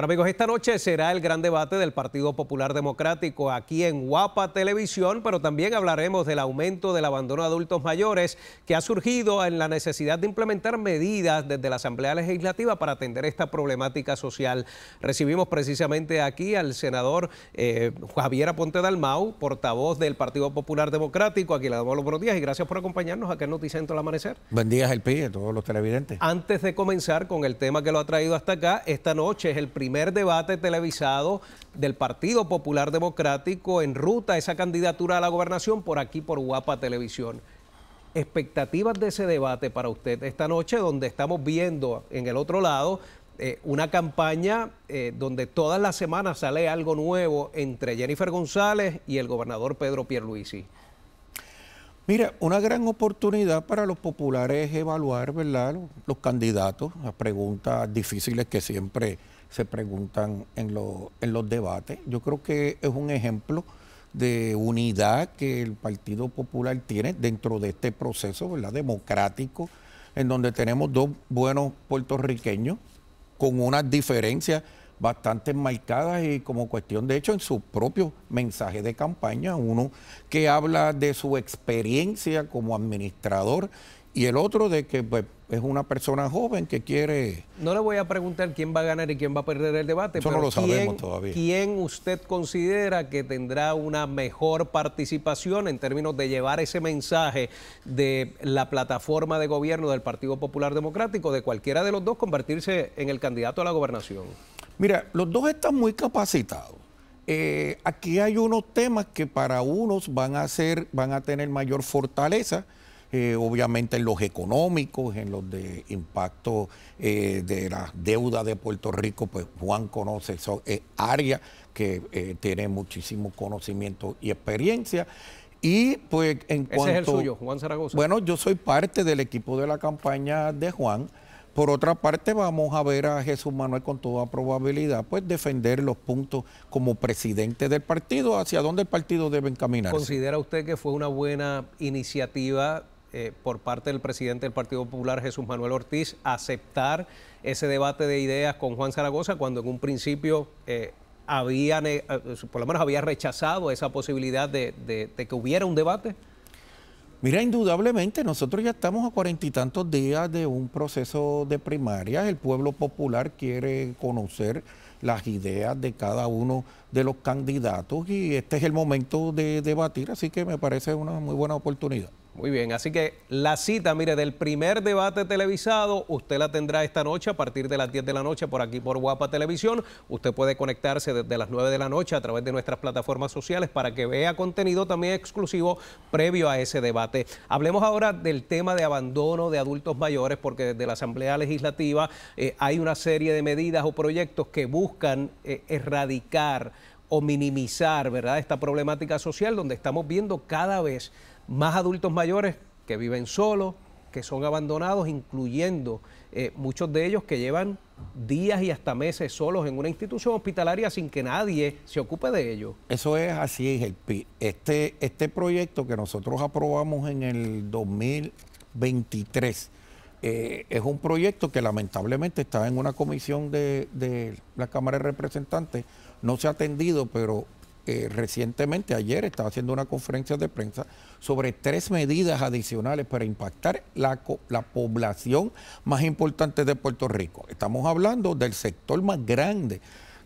Bueno amigos, esta noche será el gran debate del Partido Popular Democrático aquí en Guapa Televisión, pero también hablaremos del aumento del abandono de adultos mayores que ha surgido en la necesidad de implementar medidas desde la Asamblea Legislativa para atender esta problemática social. Recibimos precisamente aquí al senador eh, Javier Aponte Dalmau, portavoz del Partido Popular Democrático. Aquí le damos los buenos días y gracias por acompañarnos acá en Noticentro al Amanecer. Buen día, y a todos los televidentes. Antes de comenzar con el tema que lo ha traído hasta acá, esta noche es el primer primer debate televisado del Partido Popular Democrático en ruta a esa candidatura a la gobernación por aquí, por Guapa Televisión. Expectativas de ese debate para usted esta noche, donde estamos viendo en el otro lado eh, una campaña eh, donde todas las semanas sale algo nuevo entre Jennifer González y el gobernador Pedro Pierluisi. Mira, una gran oportunidad para los populares es evaluar, ¿verdad?, los, candidatos, las preguntas difíciles que siempre se preguntan en, en los debates. Yo creo que es un ejemplo de unidad que el Partido Popular tiene dentro de este proceso, ¿verdad?, democrático, en donde tenemos dos buenos puertorriqueños con unas diferencias bastante enmarcadas y como cuestión, de hecho, en su propio mensaje de campaña, uno que habla de su experiencia como administrador y el otro de que pues, es una persona joven que quiere... No le voy a preguntar quién va a ganar y quién va a perder el debate, pero lo sabemos quién, ¿quién usted considera que tendrá una mejor participación en términos de llevar ese mensaje de la plataforma de gobierno del Partido Popular Democrático, de cualquiera de los dos convertirse en el candidato a la gobernación? Mira, los dos están muy capacitados. Eh, aquí hay unos temas que para unos van a ser, van a tener mayor fortaleza, eh, obviamente en los económicos, en los de impacto eh, de la deuda de Puerto Rico, pues Juan conoce esa área que tiene muchísimo conocimiento y experiencia. Y pues en Ese es el suyo, Juan Zaragoza. Bueno, yo soy parte del equipo de la campaña de Juan. Por otra parte, vamos a ver a Jesús Manuel con toda probabilidad, pues defender los puntos como presidente del partido, hacia dónde el partido debe encaminarse. ¿Considera usted que fue una buena iniciativa eh, por parte del presidente del Partido Popular, Jesús Manuel Ortiz, aceptar ese debate de ideas con Juan Zaragoza cuando en un principio... Eh, había, eh, por lo menos había rechazado esa posibilidad de que hubiera un debate? Mira, indudablemente nosotros ya estamos a cuarenta y tantos días de un proceso de primarias. El pueblo popular quiere conocer las ideas de cada uno de los candidatos y este es el momento de debatir, así que me parece una muy buena oportunidad. Muy bien, así que la cita, mire, del primer debate televisado, usted la tendrá esta noche a partir de las 10 de la noche por aquí por Guapa Televisión. Usted puede conectarse desde las 9 de la noche a través de nuestras plataformas sociales para que vea contenido también exclusivo previo a ese debate. Hablemos ahora del tema de abandono de adultos mayores, porque desde la Asamblea Legislativa eh, hay una serie de medidas o proyectos que buscan eh, erradicar o minimizar, ¿verdad?, esta problemática social donde estamos viendo cada vez más adultos mayores que viven solos, que son abandonados, incluyendo eh, muchos de ellos que llevan días y hasta meses solos en una institución hospitalaria sin que nadie se ocupe de ellos. Eso es así, este, este proyecto que nosotros aprobamos en el 2023 eh, es un proyecto que lamentablemente está en una comisión de, de la Cámara de Representantes, no se ha atendido, pero recientemente, ayer, estaba haciendo una conferencia de prensa sobre tres medidas adicionales para impactar la, la población más importante de Puerto Rico. Estamos hablando del sector más grande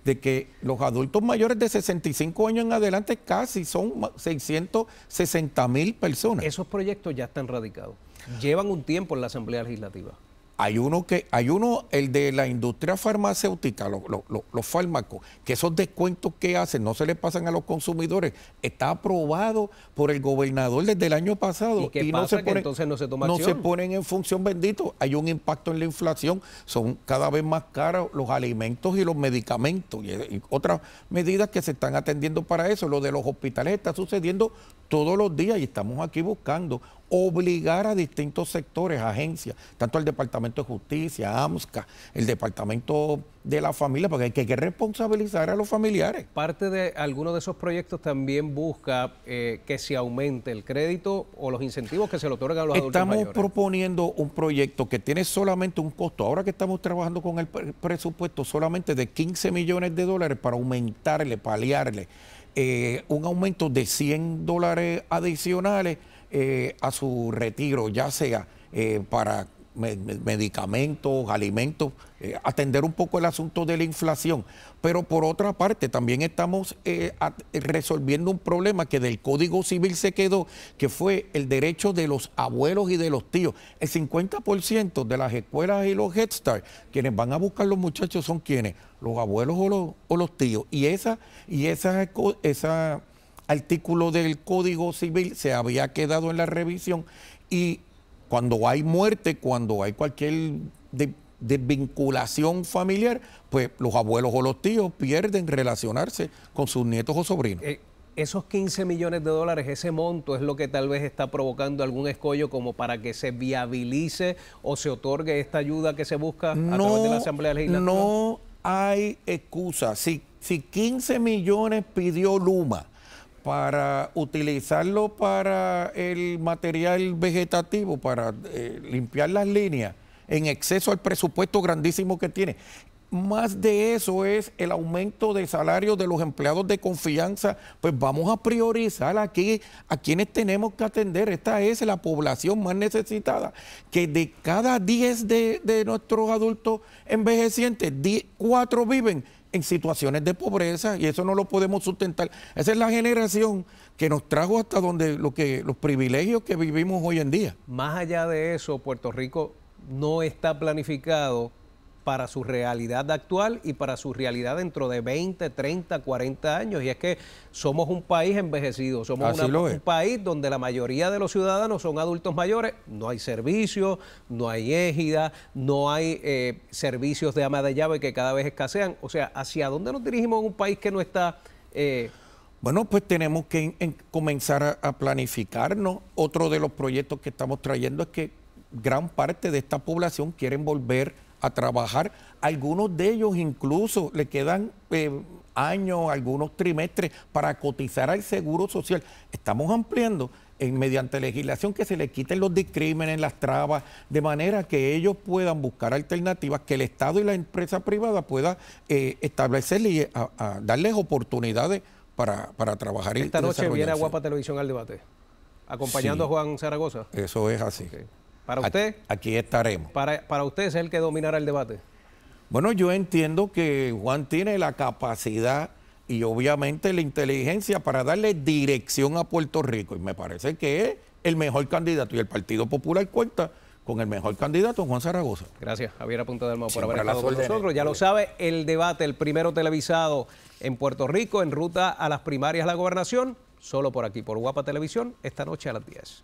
de que los adultos mayores de 65 años en adelante casi son 660 mil personas. Esos proyectos ya están radicados. Llevan un tiempo en la Asamblea Legislativa. Hay uno que, hay uno, el de la industria farmacéutica, los fármacos, que esos descuentos que hacen no se les pasan a los consumidores. Está aprobado por el gobernador desde el año pasado. Y, no se entonces no se toma No se ponen en función, bendito. Hay un impacto en la inflación. Son cada vez más caros los alimentos y los medicamentos y, y otras medidas que se están atendiendo para eso. Lo de los hospitales está sucediendo todos los días y estamos aquí buscando obligar a distintos sectores, agencias, tanto al Departamento de Justicia, AMSCA, el Departamento de la Familia, porque hay que, responsabilizar a los familiares. Parte de alguno de esos proyectos también busca eh, que se aumente el crédito o los incentivos que se le otorgan a los estamos adultos Estamos proponiendo un proyecto que tiene solamente un costo, ahora que estamos trabajando con el presupuesto, solamente de 15 millones de dólares para aumentarle, paliarle eh, un aumento de 100 dólares adicionales eh, a su retiro, ya sea eh, para medicamentos, alimentos, eh, atender un poco el asunto de la inflación. Pero por otra parte, también estamos resolviendo un problema que del Código Civil se quedó, que fue el derecho de los abuelos y de los tíos. El 50% de las escuelas y los Head Start, quienes van a buscar los muchachos son quienes, los abuelos o los, tíos. Y esa, y esa, esa artículo del Código Civil se había quedado en la revisión y cuando hay muerte, cuando hay cualquier desvinculación familiar, pues los abuelos o los tíos pierden relacionarse con sus nietos o sobrinos. Eh, esos 15 millones de dólares, ese monto es lo que tal vez está provocando algún escollo como para que se viabilice o se otorgue esta ayuda que se busca a través de la Asamblea Legislativa. No hay excusa. Si, si 15 millones pidió Luma, para utilizarlo para el material vegetativo, para eh, limpiar las líneas, en exceso al presupuesto grandísimo que tiene. Más de eso es el aumento de salario de los empleados de confianza. Pues vamos a priorizar aquí a quienes tenemos que atender. Esta es la población más necesitada, que de cada 10 de, nuestros adultos envejecientes, 4 viven en situaciones de pobreza y eso no lo podemos sustentar. Esa es la generación que nos trajo hasta donde lo que, los privilegios que vivimos hoy en día. Más allá de eso, Puerto Rico no está planificado para su realidad actual y para su realidad dentro de 20, 30, 40 años. Y es que somos un país envejecido, somos un país donde la mayoría de los ciudadanos son adultos mayores, no hay servicios, no hay égida, no hay eh, servicios de ama de llave que cada vez escasean. O sea, ¿hacia dónde nos dirigimos en un país que no está... Eh, bueno, pues tenemos que comenzar a, a planificarnos. Otro de los proyectos que estamos trayendo es que gran parte de esta población quieren volver a trabajar. Algunos de ellos incluso le quedan eh, años, algunos trimestres para cotizar al seguro social. Estamos ampliando mediante legislación que se le quiten los discrímenes, las trabas, de manera que ellos puedan buscar alternativas, que el Estado y la empresa privada puedan eh, establecerle y eh, darles oportunidades para, para trabajar. Esta noche viene a Guapa Televisión al debate, acompañando a Juan Zaragoza. Eso es así. Para usted. Aquí, estaremos. Para, para usted es el que dominará el debate. Bueno, yo entiendo que Juan tiene la capacidad y obviamente la inteligencia para darle dirección a Puerto Rico. Y me parece que es el mejor candidato. Y el Partido Popular cuenta con el mejor candidato, Juan Zaragoza. Gracias, Javier Apunta del Mau, por haber estado con nosotros. Ya lo sabe, el debate, el primero televisado en Puerto Rico, en ruta a las primarias de la gobernación, solo por aquí, por Guapa Televisión, esta noche a las 10.